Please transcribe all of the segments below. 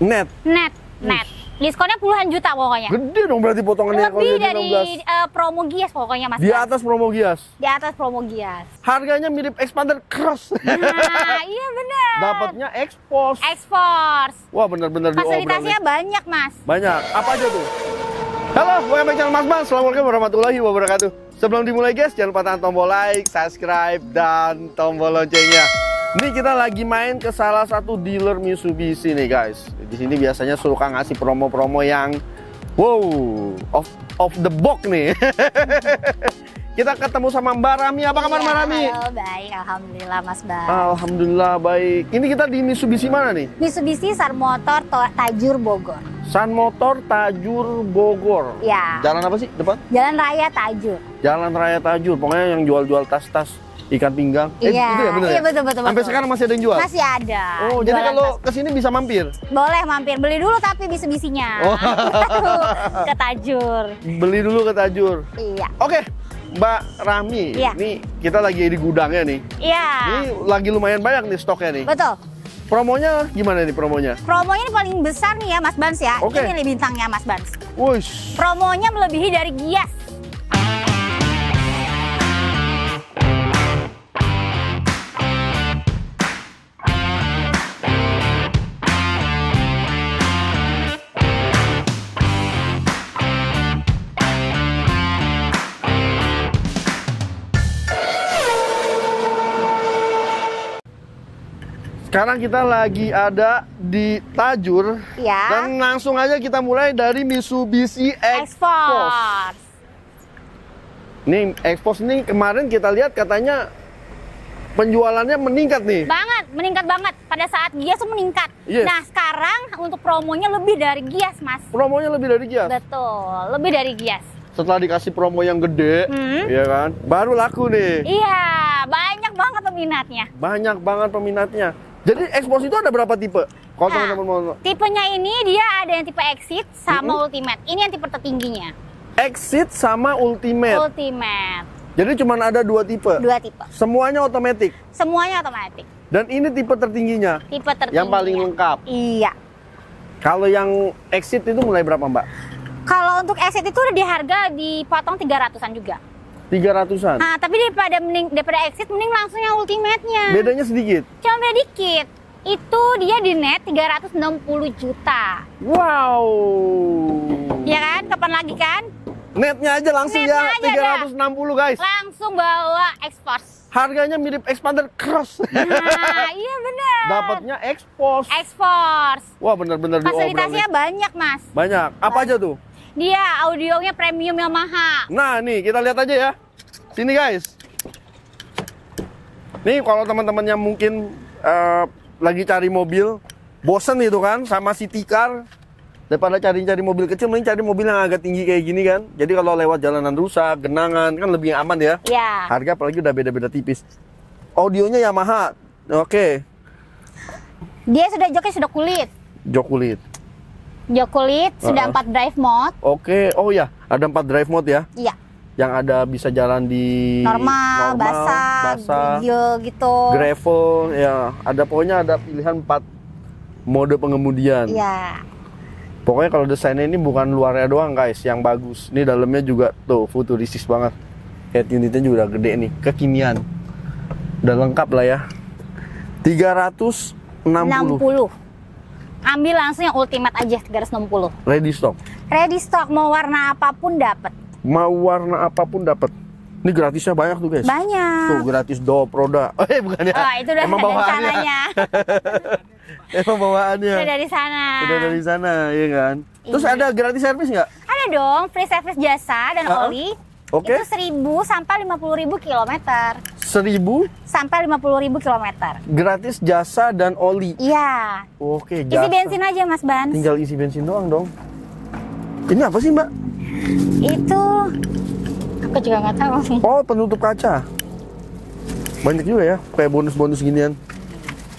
Net. Net. Net. Diskonnya puluhan juta pokoknya. Gede dong berarti potongannya Lebih dari 16. uh, eh, promo Gias pokoknya Mas. Di atas promo Gias. Di atas promo Gias. Harganya mirip Expander Cross. Nah, iya benar. Dapatnya Expos. Expos. Wah, benar-benar Fasilitasnya banyak, Mas. Banyak. Apa aja tuh? Halo, welcome back channel Mas Bang. Assalamualaikum warahmatullahi wabarakatuh. Sebelum dimulai guys, jangan lupa tekan tombol like, subscribe, dan tombol loncengnya. Ini kita lagi main ke salah satu dealer Mitsubishi nih guys. Di sini biasanya suka ngasih promo-promo yang wow, off of the box nih. kita ketemu sama Mbak Rami. Apa kabar Mbak iya, Rami? Halo, baik. Alhamdulillah Mas Bang. Alhamdulillah baik. Ini kita di Mitsubishi mana nih? Mitsubishi Sun Motor Tajur Bogor. Sun Motor Tajur Bogor. Ya. Jalan apa sih depan? Jalan Raya Tajur. Jalan Raya Tajur. Pokoknya yang jual-jual tas-tas ikan pinggang. Eh, iya, eh, itu ya bener iya ya? betul betul. Sampai sekarang masih ada yang jual? Masih ada. Oh, jadi kalau ke sini bisa mampir? Boleh mampir, beli dulu tapi bisi-bisinya. Oh. ke Tajur. Beli dulu ke Tajur. Iya. Oke. Okay. Mbak Rami, iya. ini kita lagi di gudangnya nih. Iya. Ini lagi lumayan banyak nih stoknya nih. Betul. Promonya gimana nih promonya? Promonya ini paling besar nih ya Mas Bans ya. Okay. Ini nih bintangnya Mas Bans. Wush. Promonya melebihi dari Gias. Sekarang kita lagi ada di Tajur. Ya. Dan langsung aja kita mulai dari Mitsubishi x Nih, Xforce ini kemarin kita lihat katanya penjualannya meningkat nih. Banget, meningkat banget. Pada saat Gias meningkat. Yes. Nah, sekarang untuk promonya lebih dari Gias, Mas. Promonya lebih dari Gias. Betul, lebih dari Gias. Setelah dikasih promo yang gede, hmm. ya kan? Baru laku nih. Iya, banyak banget peminatnya. Banyak banget peminatnya. Jadi ekspos itu ada berapa tipe? Kalau nah, teman-teman mau tipenya ini dia ada yang tipe exit sama mm -hmm. ultimate. Ini yang tipe tertingginya. Exit sama ultimate. Ultimate. Jadi cuma ada dua tipe. Dua tipe. Semuanya otomatis. Semuanya otomatis. Dan ini tipe tertingginya. Tipe tertingginya. Yang paling lengkap. Iya. Kalau yang exit itu mulai berapa, Mbak? Kalau untuk exit itu udah di harga dipotong 300-an juga tiga ratusan. Nah tapi daripada mending daripada exit mending langsung yang ultimate-nya. Bedanya sedikit. Cuma beda dikit. Itu dia di net 360 juta. Wow. Iya kan? Kapan lagi kan? Netnya aja langsung Netnya ya aja 360 dah. guys. Langsung bawa Xforce. Harganya mirip Expander Cross. Nah, iya benar. Dapatnya Xforce. Xforce. Wah benar-benar Fasilitasnya banyak mas. Banyak. Apa aja tuh? dia audionya premium Yamaha. Nah, nih kita lihat aja ya. Sini guys. Nih kalau teman temannya mungkin uh, lagi cari mobil, bosen gitu kan sama city car daripada cari-cari mobil kecil mending cari mobil yang agak tinggi kayak gini kan. Jadi kalau lewat jalanan rusak, genangan kan lebih aman ya. Iya. Harga apalagi udah beda-beda tipis. Audionya Yamaha. Oke. Okay. Dia sudah joknya sudah kulit. Jok kulit. Jokulit uh -uh. sudah empat drive mode. Oke, okay. oh ya, ada empat drive mode ya? Iya. Yang ada bisa jalan di normal, normal basah, basah, gitu. Gravel, ya. Ada pokoknya ada pilihan empat mode pengemudian. Iya. Pokoknya kalau desainnya ini bukan luarnya doang guys, yang bagus. Ini dalamnya juga tuh futuristis banget. Head unitnya juga udah gede nih, kekinian. Udah lengkap lah ya. 360. 60. Ambil langsung yang ultimate aja 360. Ready stock. Ready stock mau warna apapun dapat. Mau warna apapun dapat. Ini gratisnya banyak tuh guys. Banyak. Tuh gratis do produk. Oh, eh, bukan ya. Oh, itu udah Emang bawaannya. Emang bawaannya. Udah dari sana. Udah dari sana, iya kan. Iya. Terus ada gratis servis nggak? Ada dong, free service jasa dan uh -huh. oli Oke. Okay. Itu seribu sampai lima puluh ribu kilometer. Seribu? Sampai lima puluh ribu kilometer. Gratis jasa dan oli. Iya. Oke. Okay, Isi bensin aja Mas Ban. Tinggal isi bensin doang dong. Ini apa sih Mbak? Itu aku juga nggak tahu Oh penutup kaca. Banyak juga ya, kayak bonus-bonus ginian.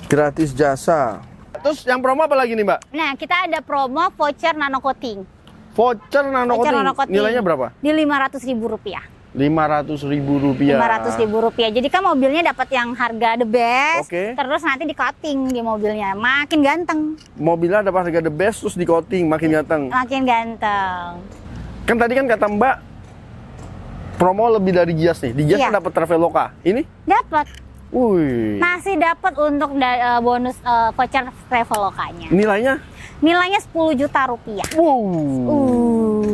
Gratis jasa. Terus yang promo apa lagi nih Mbak? Nah kita ada promo voucher nano coating. Voucher nano voucher nilainya berapa? Di lima ratus ribu rupiah. Lima ratus ribu rupiah. Lima ratus ribu rupiah. Jadi kan mobilnya dapat yang harga the best, okay. terus nanti di coating di mobilnya, makin ganteng. Mobilnya dapat harga the best terus di coating, makin ganteng. Makin ganteng. Kan tadi kan kata Mbak promo lebih dari jas nih. Di Gias iya. Kan dapat Traveloka. Ini? Dapat. Wih. Masih dapat untuk da eh, bonus uh, voucher travelokanya. Nilainya? nilainya 10 juta rupiah. Wow. Uh.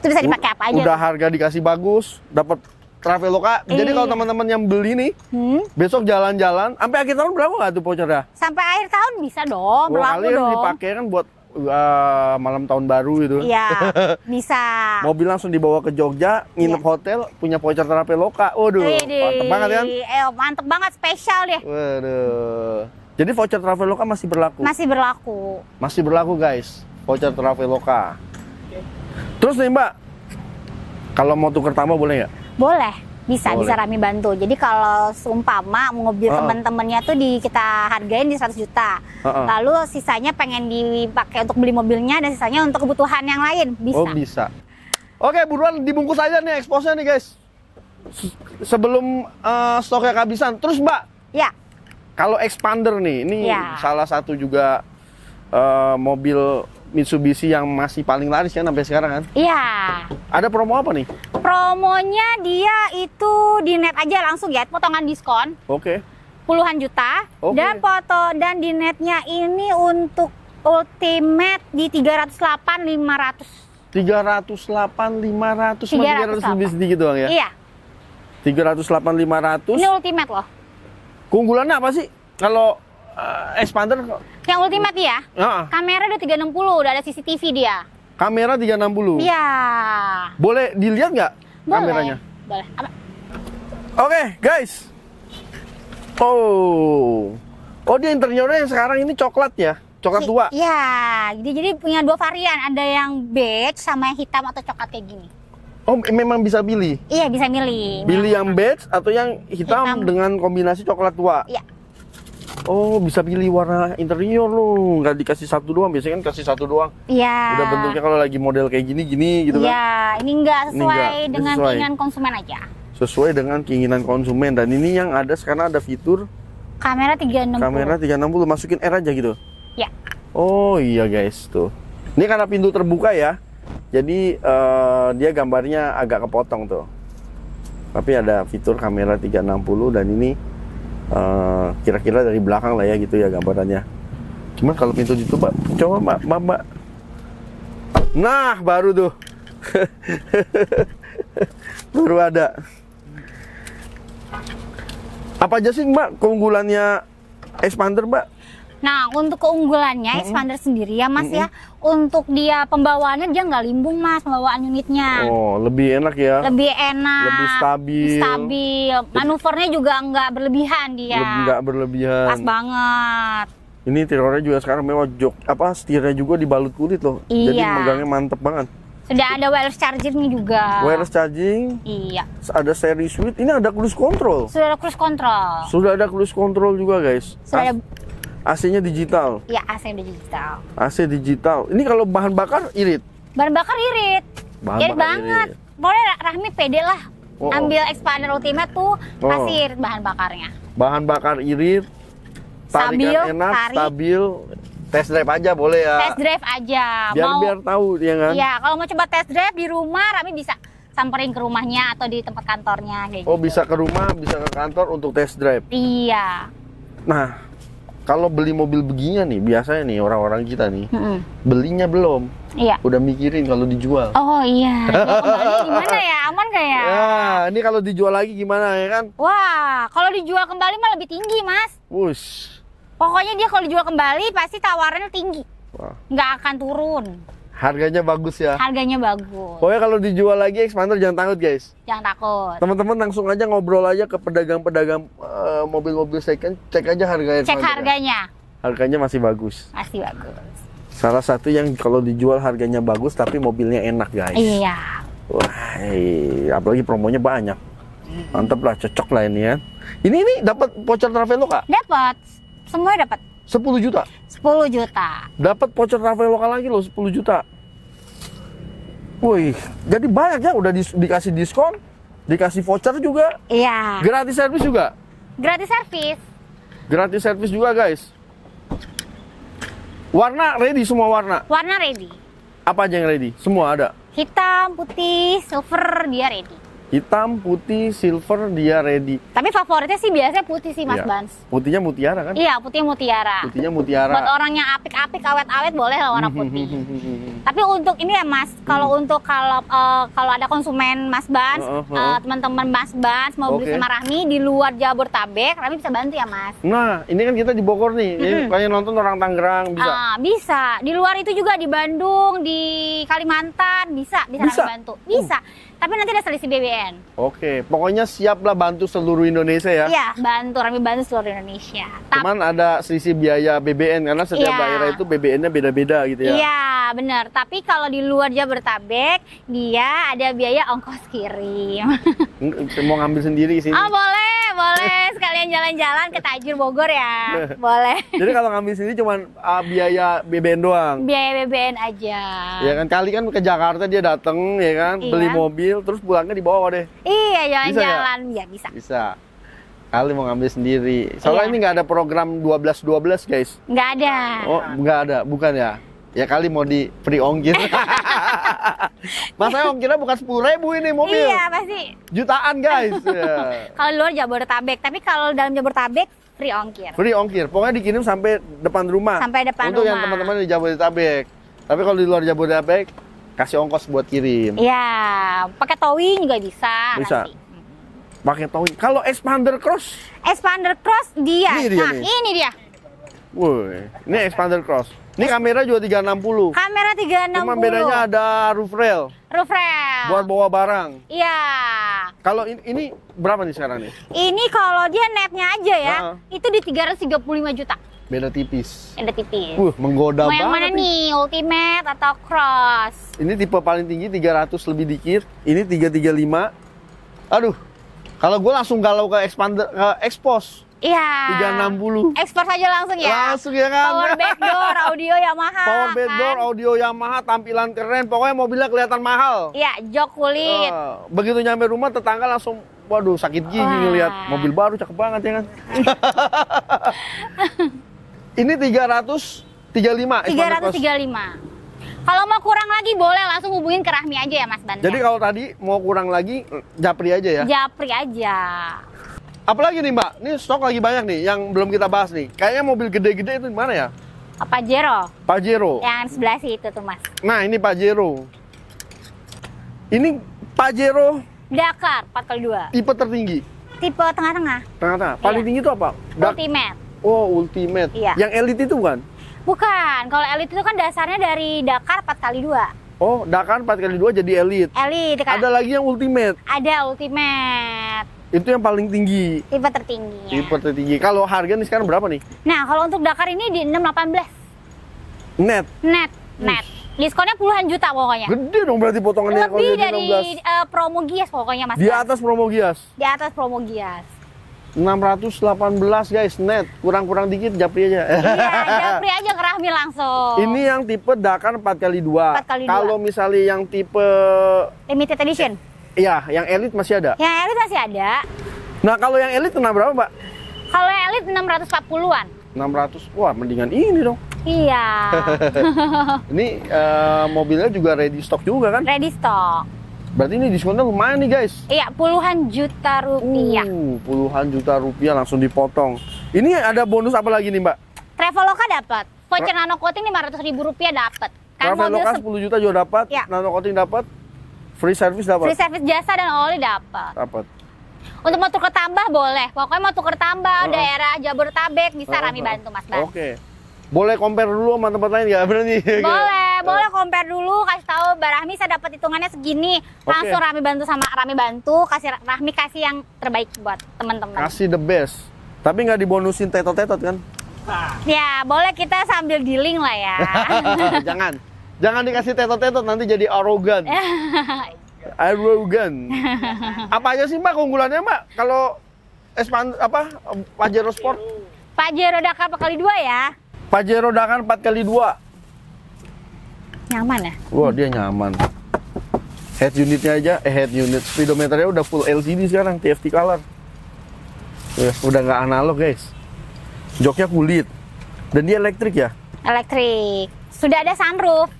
Itu bisa dipakai apa aja? Udah tuh? harga dikasih bagus, dapat Traveloka. Iya. Jadi kalau teman-teman yang beli nih, hmm? besok jalan-jalan, sampai akhir tahun berapa nggak tuh vouchernya? Sampai akhir tahun bisa dong, berlaku kali dong. dipakai kan buat uh, malam tahun baru itu. Iya, bisa. Mobil langsung dibawa ke Jogja, nginep ya. hotel, punya voucher Traveloka. Waduh, mantep banget kan? Eh, mantep banget, spesial deh. Waduh. Jadi voucher Traveloka masih berlaku? Masih berlaku. Masih berlaku guys, voucher Traveloka. lokal. Terus nih Mbak, kalau mau tukar tambah boleh nggak? Boleh, bisa, boleh. bisa Rami bantu. Jadi kalau seumpama mobil uh -uh. teman-temannya tuh di kita hargain di 100 juta. Uh -uh. Lalu sisanya pengen dipakai untuk beli mobilnya dan sisanya untuk kebutuhan yang lain, bisa. Oh, bisa. Oke, buruan dibungkus aja nih eksposnya nih guys. Sebelum uh, stoknya kehabisan. Terus Mbak, ya kalau Expander nih, ini yeah. salah satu juga uh, mobil Mitsubishi yang masih paling laris ya sampai sekarang kan? Iya. Ada promo apa nih? Promonya dia itu di net aja langsung ya, potongan diskon. Oke. Okay. Puluhan juta. Okay. Dan foto dan di netnya ini untuk ultimate di 308 500. 308 500 300 lebih sedikit doang ya? Iya. 308 500. Ini ultimate loh. Keunggulannya apa sih? Kalau uh, eh, Expander yang ultimate ya? Uh -uh. Kamera udah 360, udah ada CCTV dia. Kamera 360. Iya. Boleh dilihat nggak kameranya? Boleh. Oke, okay, guys. Oh. Oh, dia interiornya yang sekarang ini coklat ya? Coklat tua? Iya, jadi, jadi punya dua varian, ada yang beige sama yang hitam atau coklat kayak gini. Oh, memang bisa pilih. Iya, bisa milih. Pilih yang beige atau yang hitam, hitam dengan kombinasi coklat tua. Iya. Oh, bisa pilih warna interior loh. Nggak dikasih satu doang, biasanya kan kasih satu doang. Iya. Udah bentuknya kalau lagi model kayak gini gini gitu iya, kan. Iya, ini nggak sesuai ini enggak. dengan sesuai. keinginan konsumen aja. Sesuai dengan keinginan konsumen dan ini yang ada sekarang ada fitur kamera 360. Kamera 360 masukin R aja gitu. Iya. Oh iya guys tuh. Ini karena pintu terbuka ya. Jadi uh, dia gambarnya agak kepotong tuh. Tapi ada fitur kamera 360 dan ini eh, kira-kira uh, dari belakang lah ya gitu ya gambarannya. Cuman kalau pintu ditutup, coba mbak, mbak, mbak. Nah, baru tuh. baru ada. Apa aja sih mbak keunggulannya Expander mbak? Nah, untuk keunggulannya Expander sendiri ya, Mas -hmm. ya. Untuk dia pembawaannya dia nggak limbung, Mas, pembawaan unitnya. Oh, lebih enak ya. Lebih enak. Lebih stabil. Stabil. Manuvernya juga nggak berlebihan dia. Nggak berlebihan. Pas banget. Ini tirornya juga sekarang mewah jok apa setirnya juga dibalut kulit loh. Iya. Jadi megangnya mantep banget. Sudah ada wireless nih juga. Wireless charging. Iya. Ada seri switch. Ini ada cruise control. Sudah ada cruise control. Sudah ada cruise control juga guys. Sudah ada AC-nya digital. Iya, AC digital. AC digital. Ini kalau bahan bakar irit. Bahan bakar irit. Bahan irit bakar banget. Irit. Boleh Rahmi pede lah. Oh, oh, Ambil expander ultimate tuh oh. irit bahan bakarnya. Bahan bakar irit. stabil, enak, tarik. stabil. Test drive aja boleh ya. Test drive aja. Biar mau, biar tahu ya kan. Iya, kalau mau coba test drive di rumah Rahmi bisa samperin ke rumahnya atau di tempat kantornya kayak Oh, gitu. bisa ke rumah, bisa ke kantor untuk test drive. Iya. Nah, kalau beli mobil begini nih biasanya nih orang-orang kita nih hmm belinya belum iya. udah mikirin kalau dijual oh iya gimana ya aman gak ya ya ini kalau dijual lagi gimana ya kan wah kalau dijual kembali mah lebih tinggi mas wush pokoknya dia kalau dijual kembali pasti tawarannya tinggi nggak akan turun Harganya bagus ya. Harganya bagus. Pokoknya kalau dijual lagi ekspander jangan takut guys. Jangan takut. Teman-teman langsung aja ngobrol aja ke pedagang-pedagang mobil eh, mobil-mobil second, cek aja harganya. Cek ya. harganya. Harganya masih bagus. Masih bagus. Salah satu yang kalau dijual harganya bagus tapi mobilnya enak guys. Iya. Wah, hey, eh, apalagi promonya banyak. Mantap lah, cocok lah ini ya. Ini ini dapat voucher travel lo kak? Dapat, semua dapat. 10 juta? 10 juta. Dapat voucher travel lokal lagi loh 10 juta. Wih, jadi banyak ya udah di, dikasih diskon, dikasih voucher juga. Iya. Gratis servis juga. Gratis servis. Gratis servis juga guys. Warna ready semua warna. Warna ready. Apa aja yang ready? Semua ada. Hitam, putih, silver, dia ready. Hitam, putih, silver, dia ready. Tapi favoritnya sih biasanya putih sih Mas iya. Bans. Putihnya mutiara kan? Iya, putihnya mutiara. Putihnya mutiara. Buat orang yang apik-apik, awet-awet boleh lah warna putih. Tapi untuk ini ya Mas, kalau hmm. untuk kalau uh, kalau ada konsumen Mas Bans, uh, -huh. uh. Eh, teman-teman Mas Bans mau okay. beli sama Rahmi di luar Jabodetabek, Rahmi bisa bantu ya Mas. Nah, ini kan kita di Bogor nih. Mm -hmm. Kayaknya nonton orang Tangerang bisa. Uh, bisa. Di luar itu juga di Bandung, di Kalimantan bisa bisa, bisa. bantu. Bisa. Uh tapi nanti ada selisih BBN. Oke, pokoknya siaplah bantu seluruh Indonesia ya. Iya, bantu kami bantu seluruh Indonesia. Cuman ada selisih biaya BBN karena setiap iya. daerah itu BBN-nya beda-beda gitu ya. Iya, benar. Tapi kalau di luar bertabek, dia ada biaya ongkos kirim. Mau ngambil sendiri sih. Oh, boleh boleh sekalian jalan-jalan ke Tajur Bogor ya. Boleh. Jadi kalau ngambil sini cuma uh, ah, biaya BBN doang. Biaya BBN aja. Ya kan kali kan ke Jakarta dia dateng ya kan, iya. beli mobil terus pulangnya dibawa deh. Iya, jalan-jalan ya? ya bisa. Bisa. Kali mau ngambil sendiri. Soalnya iya. ini nggak ada program 12 12 guys. Nggak ada. Oh, nggak ada, bukan ya? Ya kali mau di free ongkir. masa ongkirnya bukan sepuluh ribu ini mobil. Iya pasti. Jutaan guys. yeah. kalau luar Jabodetabek, tapi kalau dalam Jabodetabek free ongkir. Free ongkir. Pokoknya dikirim sampai depan rumah. Sampai depan Untuk rumah. Untuk yang teman-teman di Jabodetabek. Tapi kalau di luar Jabodetabek kasih ongkos buat kirim. Iya, pakai towing juga bisa. Bisa. Nanti pakai towing. Kalau Expander Cross? Expander Cross dia. Ini nah, nih. ini dia. Woi, ini expander cross. Ini kamera juga 360. Kamera 360. Cuma bedanya ada roof rail. Roof rail. Buat bawa barang. Iya. Kalau ini, ini berapa nih sekarang nih? Ini kalau dia netnya aja ya, uh ah. ratus itu di 335 juta. Beda tipis. Beda tipis. Uh, menggoda Mau banget. Yang mana nih, ultimate atau cross? Ini tipe paling tinggi 300 lebih dikit. Ini 335. Aduh. Kalau gue langsung galau ke expander ke expose. Iya. Tiga enam puluh. Ekspor saja langsung ya. Langsung ya kan. Power backdoor audio Yamaha. Power backdoor kan? audio Yamaha tampilan keren. Pokoknya mobilnya kelihatan mahal. Iya, jok kulit. Uh, begitu nyampe rumah tetangga langsung waduh sakit gigi Wah. ngeliat mobil baru cakep banget ya kan. Ini tiga tiga Tiga ratus lima. ratus tiga lima. Kalau mau kurang lagi boleh langsung hubungin ke Rahmi aja ya Mas Bandar. Jadi kalau tadi mau kurang lagi Japri aja ya. Japri aja. Apalagi nih Mbak, ini stok lagi banyak nih yang belum kita bahas nih. Kayaknya mobil gede-gede itu mana ya? Pajero. Pajero. Yang sebelah situ tuh Mas. Nah ini Pajero. Ini Pajero. Dakar 4x2. Tipe tertinggi. Tipe tengah-tengah. Tengah-tengah. Paling iya. tinggi itu apa? Dak ultimate. Oh ultimate. Iya. Yang elit itu bukan? Bukan. Kalau elit itu kan dasarnya dari Dakar 4x2. Oh, Dakar 4 kali 2 jadi elit. Elite. Ada lagi yang ultimate. Ada ultimate. Itu yang paling tinggi. Tipe tertinggi. Ya. Tipe tertinggi. Kalau harga nih sekarang berapa nih? Nah, kalau untuk Dakar ini di 618. Net. Net, net. Ush. Diskonnya puluhan juta pokoknya. Gede dong berarti potongannya Lebih kalau dari 16. Uh, eh, promo Gias pokoknya Mas. Di atas promo Gias. Di atas promo Gias. 618 guys net kurang-kurang dikit japri aja iya japri aja kerahmi langsung ini yang tipe Dakar 4 kali 2 4 kali kalau misalnya yang tipe limited edition Iya, yang elit masih ada. Yang elit masih ada. Nah, kalau yang elit kena berapa, Pak? Kalau yang elit 640-an. 600. Wah, mendingan ini dong. Iya. ini uh, mobilnya juga ready stock juga kan? Ready stock. Berarti ini diskonnya lumayan nih guys. Iya, puluhan juta rupiah. Uh, puluhan juta rupiah langsung dipotong. Ini ada bonus apa lagi nih mbak? Traveloka dapat. Voucher Ra nano coating 500 ribu rupiah dapat. Kan Traveloka 10 juta juga dapat. Ya. Nano coating dapat. Free service dapat. Free service jasa dan oli dapat. Dapat. Untuk mau tuker tambah boleh. Pokoknya mau tuker tambah uh -huh. daerah Jabodetabek bisa uh -huh. bantu Mas Bang. Oke. Okay. Boleh compare dulu sama tempat lain nggak berani? Boleh, uh. boleh compare dulu kasih tahu Mbak Rahmi saya dapat hitungannya segini. Langsung okay. bantu sama Rami bantu, kasih Rahmi kasih yang terbaik buat teman-teman. Kasih the best. Tapi nggak dibonusin tetot-tetot kan? Ya, boleh kita sambil dealing lah ya. Jangan. Jangan dikasih tetot-tetot nanti jadi arogan. arogan. Apa aja sih Mbak keunggulannya Mbak? Kalau Espan apa Pajero Sport? Pajero Dakar 4 kali dua ya. Pajero Dakar empat kali dua. Nyaman ya? Wah, dia nyaman. Head unitnya aja, eh head unit speedometernya udah full LCD sekarang, TFT color. Ya, udah nggak analog, guys. Joknya kulit. Dan dia elektrik ya? Elektrik. Sudah ada sunroof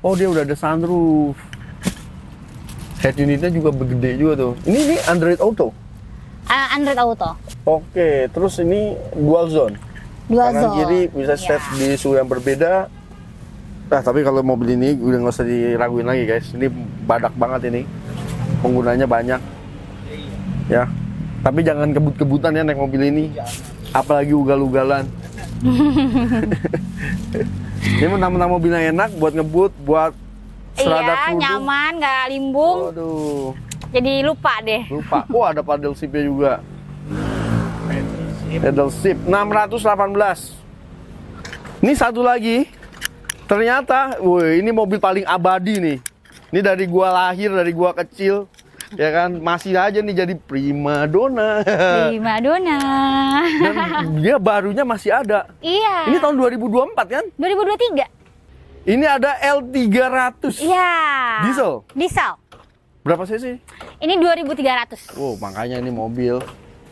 oh dia udah ada sunroof head unitnya juga gede juga tuh ini ini Android Auto uh, Android Auto oke terus ini dual zone dual kanan zone. kiri bisa iya. set di suhu yang berbeda nah tapi kalau mobil ini udah nggak usah diraguin lagi guys ini badak banget ini penggunanya banyak ya tapi jangan kebut-kebutan ya naik mobil ini apalagi ugal-ugalan Ini mentah-mentah mobilnya enak buat ngebut, buat serada Iya, nyaman, nggak limbung. Waduh. Jadi lupa deh. Lupa. Oh, ada paddle shipnya juga. Paddle ship 618. Ini satu lagi. Ternyata, woi, ini mobil paling abadi nih. Ini dari gua lahir, dari gua kecil ya kan masih aja nih jadi prima dona prima dona dan dia barunya masih ada iya ini tahun 2024 kan 2023 ini ada L300 iya diesel diesel berapa cc ini 2300 oh makanya ini mobil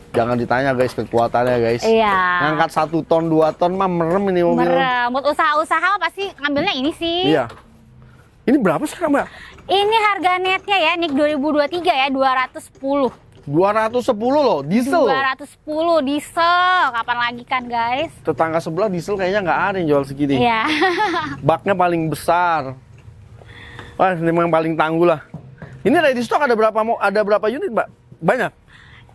jangan ditanya guys kekuatannya guys. Iya. Ngangkat satu ton dua ton mah merem ini mobil. Merem. Buat usaha-usaha pasti ngambilnya ini sih. Iya. Ini berapa sih Mbak? Ini harga netnya ya, Nick 2023 ya, 210. 210 loh, diesel 210 diesel, kapan lagi kan guys? Tetangga sebelah diesel kayaknya nggak ada yang jual segini. Iya. Baknya paling besar. Wah, ini memang paling tangguh lah. Ini ready stock ada berapa mau ada berapa unit, Mbak? Banyak.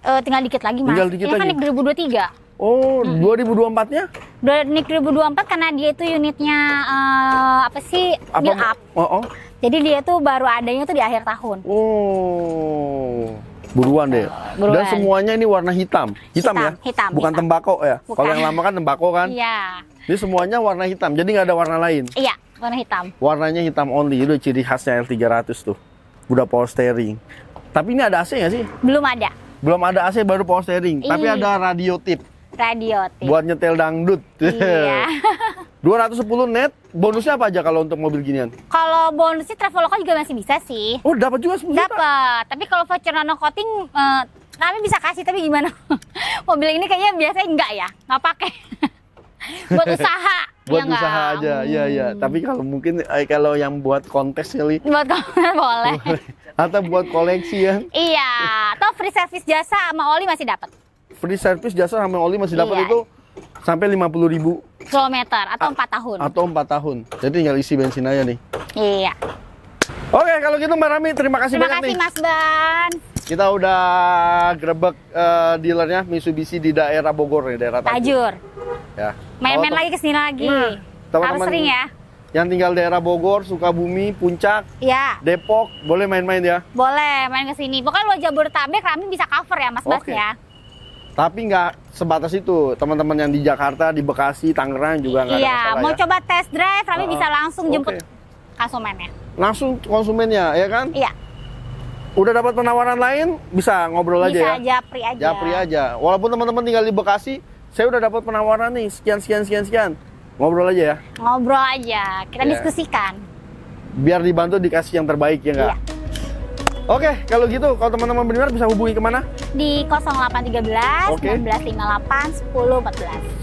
Uh, tinggal dikit lagi, Mas. Tinggal dikit ini kan, lagi. kan 2023. Oh, mm -hmm. 2024-nya? 2024 karena dia itu unitnya uh, apa sih? Apa? Build up. Oh, oh. Jadi dia tuh baru adanya tuh di akhir tahun. Oh. Buruan deh. Eh, buruan. Dan semuanya ini warna hitam. Hitam, ya? hitam ya? Hitam. Bukan hitam. tembakau ya? Kalau yang lama kan tembakau kan? Iya. Jadi semuanya warna hitam. Jadi nggak ada warna lain. Iya, warna hitam. Warnanya hitam only. Itu ciri khasnya L300 tuh. Udah power steering. Tapi ini ada AC nggak sih? Belum ada. Belum ada AC baru power steering, Ih. tapi ada radio tip. Radio Buat nyetel dangdut. Iya. 210 net, bonusnya apa aja kalau untuk mobil ginian? Kalau bonusnya Traveloka juga masih bisa sih. Oh, dapat juga sebenarnya. Dapat. Tapi kalau voucher nano coating eh, kami bisa kasih tapi gimana? mobil ini kayaknya biasanya enggak ya, nggak pakai. buat usaha. buat ya usaha enggak? aja, iya, iya. hmm. iya. Tapi kalau mungkin eh, kalau yang buat kontes kali. Buat kontes boleh. Atau buat koleksi ya. iya, atau free service jasa sama oli masih dapat free service jasa sama oli masih dapat iya. itu sampai 50 ribu kilometer atau empat tahun atau empat tahun jadi tinggal isi bensin aja nih iya oke kalau gitu Mbak Rami terima kasih terima banyak kasih, nih Mas Ban kita udah grebek uh, dealernya Mitsubishi di daerah Bogor nih ya, daerah Tajur, Tajur. ya main-main lagi kesini lagi nah, teman -teman harus sering ya yang tinggal daerah Bogor, Sukabumi, Puncak, ya. Depok, boleh main-main ya? Boleh, main ke sini. Pokoknya lo Jabodetabek, Rami bisa cover ya Mas okay. Bas ya. Tapi nggak sebatas itu, teman-teman yang di Jakarta, di Bekasi, Tangerang juga nggak iya, ada mau ya. coba test drive, Rami uh, bisa langsung okay. jemput konsumennya. Langsung konsumennya, ya kan? Iya. Udah dapat penawaran lain, bisa ngobrol bisa ya. aja ya. Bisa japri aja. Japri aja. Walaupun teman-teman tinggal di Bekasi, saya udah dapat penawaran nih, sekian sekian sekian sekian. Ngobrol aja ya. Ngobrol aja, kita yeah. diskusikan. Biar dibantu dikasih yang terbaik ya nggak? Iya. Oke, kalau gitu kalau teman-teman benar bisa hubungi kemana? Di 0813 okay. 1014.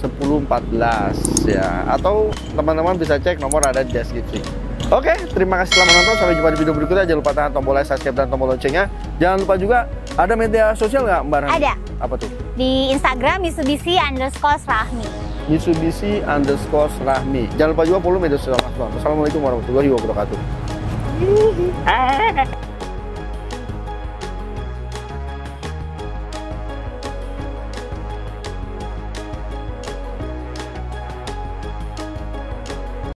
1014 ya. Atau teman-teman bisa cek nomor ada di deskripsi. Oke, terima kasih telah menonton. Sampai jumpa di video berikutnya. Jangan lupa tekan tombol like, subscribe, dan tombol loncengnya. Jangan lupa juga, ada media sosial nggak Mbak Rahmi? Ada. Apa tuh? Di Instagram Mitsubishi underscore Rahmi. Mitsubishi underscore Rahmi. Jangan lupa juga follow media sosial Mas Assalamualaikum warahmatullahi wabarakatuh.